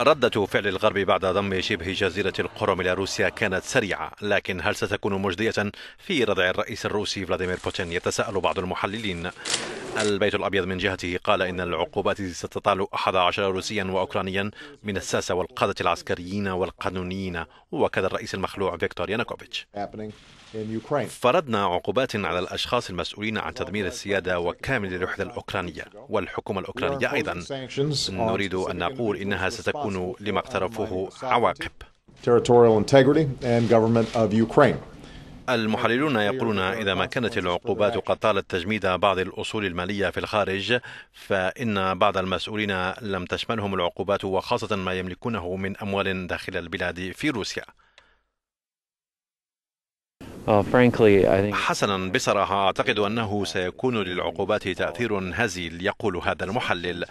ردة فعل الغرب بعد ضم شبه جزيرة القرم إلى روسيا كانت سريعة لكن هل ستكون مجدية في ردع الرئيس الروسي فلاديمير بوتين يتساءل بعض المحللين البيت الأبيض من جهته قال إن العقوبات ستطال 11 روسيا وأوكرانيا من الساسة والقادة العسكريين والقانونيين وكذا الرئيس المخلوع فيكتور يانوكوفيتش فرضنا عقوبات على الأشخاص المسؤولين عن تدمير السيادة وكامل الوحدة الأوكرانية والحكومة الأوكرانية أيضا نريد أن نقول إنها ستكون لما اقترفوه عواقب territorial integrity and government of Ukraine. المحللون يقولون إذا ما كانت العقوبات قد طالت تجميد بعض الأصول المالية في الخارج فإن بعض المسؤولين لم تشملهم العقوبات وخاصة ما يملكونه من أموال داخل البلاد في روسيا آه، حسنا بصراحة أعتقد أنه سيكون للعقوبات تأثير هزيل يقول هذا المحلل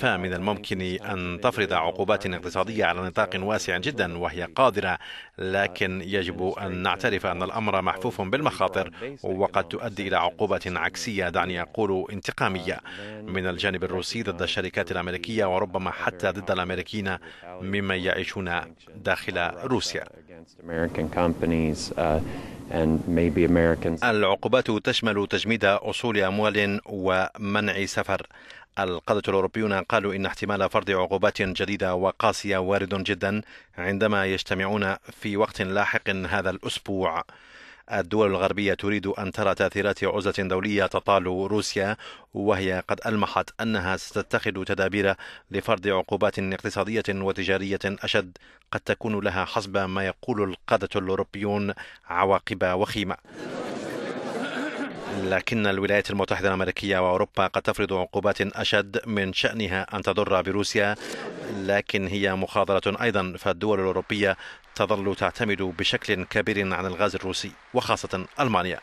فمن الممكن أن تفرض عقوبات اقتصادية على نطاق واسع جدا وهي قادرة لكن يجب أن نعترف أن الأمر محفوف بالمخاطر وقد تؤدي إلى عقوبة عكسية دعني أقول انتقامية من الجانب الروسي ضد الشركات الأمريكية وربما حتى ضد الأمريكيين ممن يعيشون داخل روسيا. العقوبات تشمل تجميد أصول أموال ومنع سفر القادة الأوروبيون قالوا إن احتمال فرض عقوبات جديدة وقاسية وارد جدا عندما يجتمعون في وقت لاحق هذا الأسبوع الدول الغربية تريد أن ترى تأثيرات عزلة دولية تطال روسيا وهي قد ألمحت أنها ستتخذ تدابير لفرض عقوبات اقتصادية وتجارية أشد قد تكون لها حسب ما يقول القادة الأوروبيون عواقب وخيمة لكن الولايات المتحدة الأمريكية وأوروبا قد تفرض عقوبات أشد من شأنها أن تضر بروسيا لكن هي مخاضرة أيضا فالدول الأوروبية تظل تعتمد بشكل كبير عن الغاز الروسي وخاصة ألمانيا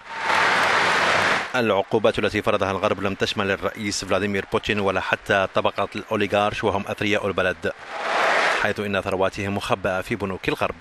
العقوبات التي فرضها الغرب لم تشمل الرئيس فلاديمير بوتين ولا حتى طبقة الأوليغارش وهم أثرياء البلد حيث إن ثرواتهم مخبأة في بنوك الغرب